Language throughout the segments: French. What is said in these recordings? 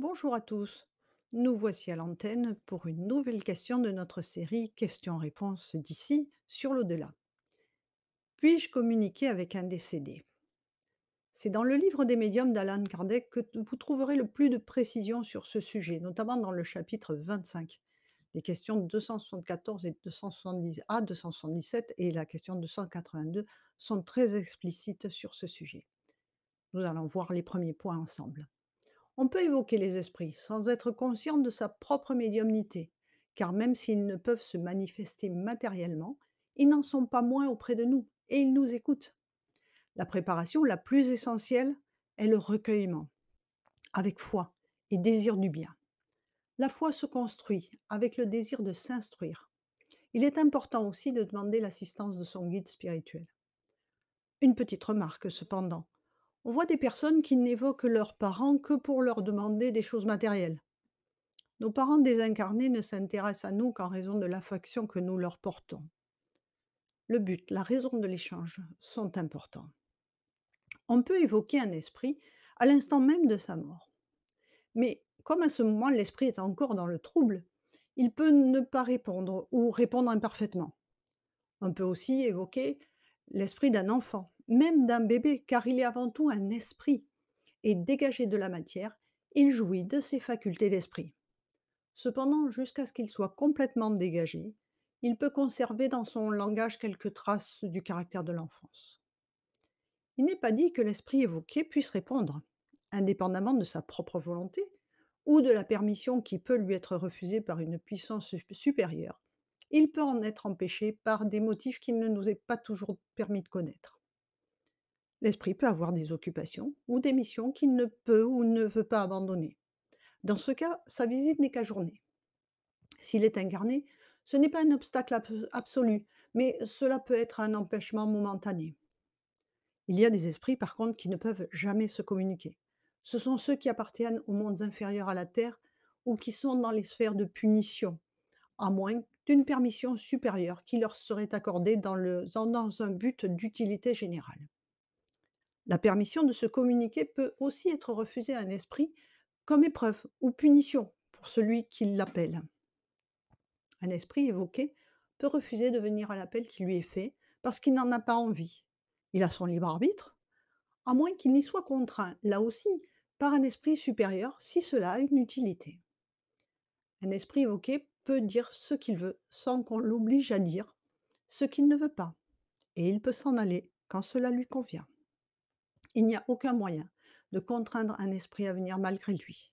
Bonjour à tous. Nous voici à l'antenne pour une nouvelle question de notre série Questions-réponses d'ici sur l'au-delà. Puis-je communiquer avec un décédé C'est dans le livre des médiums d'Alan Kardec que vous trouverez le plus de précisions sur ce sujet, notamment dans le chapitre 25, les questions 274 et 270 à 277 et la question 282 sont très explicites sur ce sujet. Nous allons voir les premiers points ensemble. On peut évoquer les esprits sans être conscient de sa propre médiumnité, car même s'ils ne peuvent se manifester matériellement, ils n'en sont pas moins auprès de nous et ils nous écoutent. La préparation la plus essentielle est le recueillement, avec foi et désir du bien. La foi se construit avec le désir de s'instruire. Il est important aussi de demander l'assistance de son guide spirituel. Une petite remarque cependant, on voit des personnes qui n'évoquent leurs parents que pour leur demander des choses matérielles. Nos parents désincarnés ne s'intéressent à nous qu'en raison de l'affection que nous leur portons. Le but, la raison de l'échange sont importants. On peut évoquer un esprit à l'instant même de sa mort. Mais comme à ce moment l'esprit est encore dans le trouble, il peut ne pas répondre ou répondre imparfaitement. On peut aussi évoquer l'esprit d'un enfant même d'un bébé, car il est avant tout un esprit. Et dégagé de la matière, il jouit de ses facultés d'esprit. Cependant, jusqu'à ce qu'il soit complètement dégagé, il peut conserver dans son langage quelques traces du caractère de l'enfance. Il n'est pas dit que l'esprit évoqué puisse répondre, indépendamment de sa propre volonté ou de la permission qui peut lui être refusée par une puissance supérieure. Il peut en être empêché par des motifs qu'il ne nous est pas toujours permis de connaître. L'esprit peut avoir des occupations ou des missions qu'il ne peut ou ne veut pas abandonner. Dans ce cas, sa visite n'est qu'à journée. S'il est incarné, ce n'est pas un obstacle absolu, mais cela peut être un empêchement momentané. Il y a des esprits, par contre, qui ne peuvent jamais se communiquer. Ce sont ceux qui appartiennent aux mondes inférieurs à la Terre ou qui sont dans les sphères de punition, à moins d'une permission supérieure qui leur serait accordée dans, dans un but d'utilité générale. La permission de se communiquer peut aussi être refusée à un esprit comme épreuve ou punition pour celui qui l'appelle. Un esprit évoqué peut refuser de venir à l'appel qui lui est fait parce qu'il n'en a pas envie. Il a son libre arbitre, à moins qu'il n'y soit contraint, là aussi, par un esprit supérieur si cela a une utilité. Un esprit évoqué peut dire ce qu'il veut sans qu'on l'oblige à dire ce qu'il ne veut pas, et il peut s'en aller quand cela lui convient il n'y a aucun moyen de contraindre un esprit à venir malgré lui.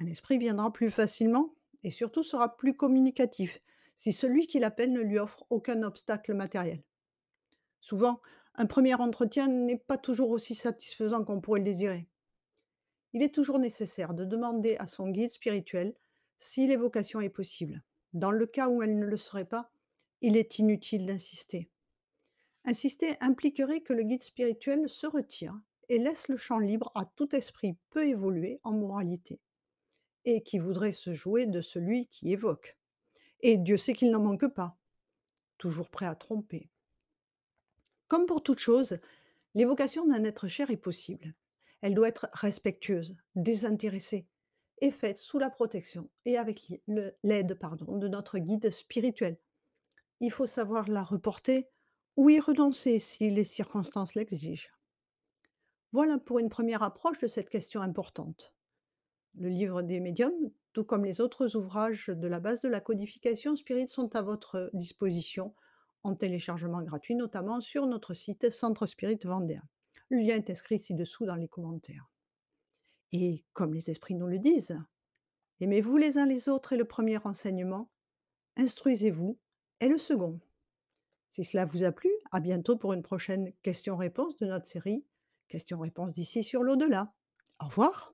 Un esprit viendra plus facilement et surtout sera plus communicatif si celui qui l'appelle ne lui offre aucun obstacle matériel. Souvent, un premier entretien n'est pas toujours aussi satisfaisant qu'on pourrait le désirer. Il est toujours nécessaire de demander à son guide spirituel si l'évocation est possible. Dans le cas où elle ne le serait pas, il est inutile d'insister. Insister impliquerait que le guide spirituel se retire et laisse le champ libre à tout esprit peu évolué en moralité, et qui voudrait se jouer de celui qui évoque. Et Dieu sait qu'il n'en manque pas, toujours prêt à tromper. Comme pour toute chose, l'évocation d'un être cher est possible. Elle doit être respectueuse, désintéressée, et faite sous la protection et avec l'aide de notre guide spirituel. Il faut savoir la reporter, ou y renoncer si les circonstances l'exigent. Voilà pour une première approche de cette question importante. Le livre des médiums, tout comme les autres ouvrages de la base de la codification spirit, sont à votre disposition en téléchargement gratuit, notamment sur notre site Centre Spirit Vendée. Le lien est inscrit ci-dessous dans les commentaires. Et comme les esprits nous le disent, aimez-vous les uns les autres et le premier enseignement, instruisez-vous est le second. Si cela vous a plu, à bientôt pour une prochaine question-réponse de notre série Question-réponse d'ici sur l'au-delà. Au revoir.